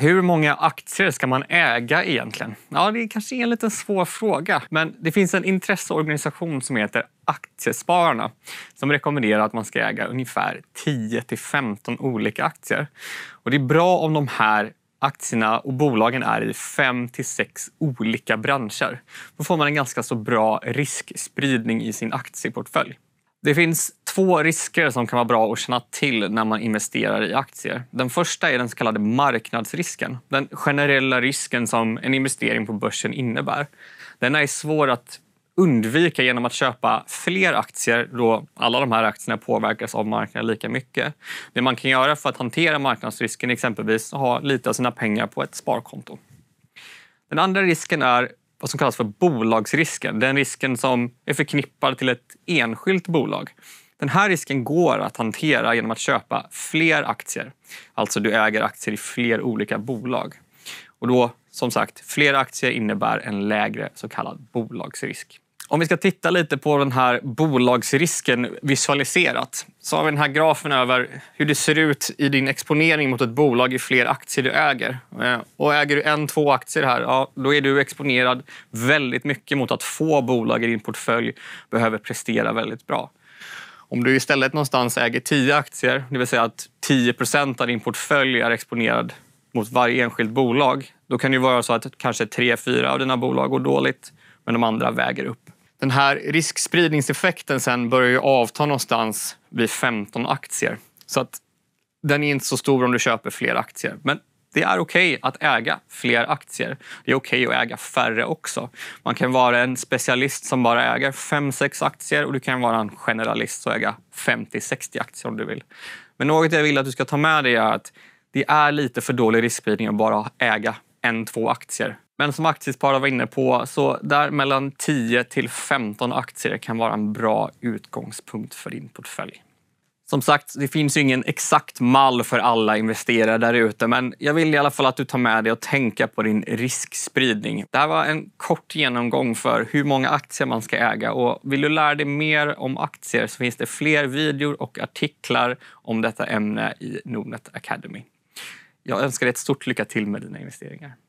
Hur många aktier ska man äga egentligen? Ja, det kanske är en liten svår fråga, men det finns en intresseorganisation som heter Aktiespararna som rekommenderar att man ska äga ungefär 10 till 15 olika aktier. Och det är bra om de här aktierna och bolagen är i fem till sex olika branscher. Då får man en ganska så bra riskspridning i sin aktieportfölj. Det finns två risker som kan vara bra att känna till när man investerar i aktier. Den första är den så kallade marknadsrisken. Den generella risken som en investering på börsen innebär. Den är svår att undvika genom att köpa fler aktier då alla de här aktierna påverkas av marknaden lika mycket. Det man kan göra för att hantera marknadsrisken är exempelvis att ha lite av sina pengar på ett sparkonto. Den andra risken är vad som kallas för bolagsrisken. Den risken som är förknippad till ett enskilt bolag. Den här risken går att hantera genom att köpa fler aktier. Alltså du äger aktier i fler olika bolag. Och då, som sagt, fler aktier innebär en lägre så kallad bolagsrisk. Om vi ska titta lite på den här bolagsrisken visualiserat så har vi den här grafen över hur det ser ut i din exponering mot ett bolag i fler aktier du äger. Eh, och äger du en, två aktier här, ja, då är du exponerad väldigt mycket mot att få bolag i din portfölj behöver prestera väldigt bra. Om du istället någonstans äger tio aktier, det vill säga att 10 av din portfölj är exponerad mot varje enskilt bolag, då kan det vara så att kanske tre, fyra av dina bolag går dåligt, men de andra väger upp den här riskspridningseffekten sen börjar ju avta någonstans vid 15 aktier. Så att den är inte så stor om du köper fler aktier. Men det är okej okay att äga fler aktier. Det är okej okay att äga färre också. Man kan vara en specialist som bara äger 5-6 aktier och du kan vara en generalist och äga 50-60 aktier om du vill. Men något jag vill att du ska ta med dig är att det är lite för dålig riskspridning att bara äga en, två aktier. Men som aktiesparare var inne på, så där mellan 10 till 15 aktier kan vara en bra utgångspunkt för din portfölj. Som sagt, det finns ju ingen exakt mall för alla investerare där ute, men jag vill i alla fall att du tar med dig och tänka på din riskspridning. Det här var en kort genomgång för hur många aktier man ska äga och vill du lära dig mer om aktier så finns det fler videor och artiklar om detta ämne i Nordnet Academy. Jag önskar dig ett stort lycka till med dina investeringar.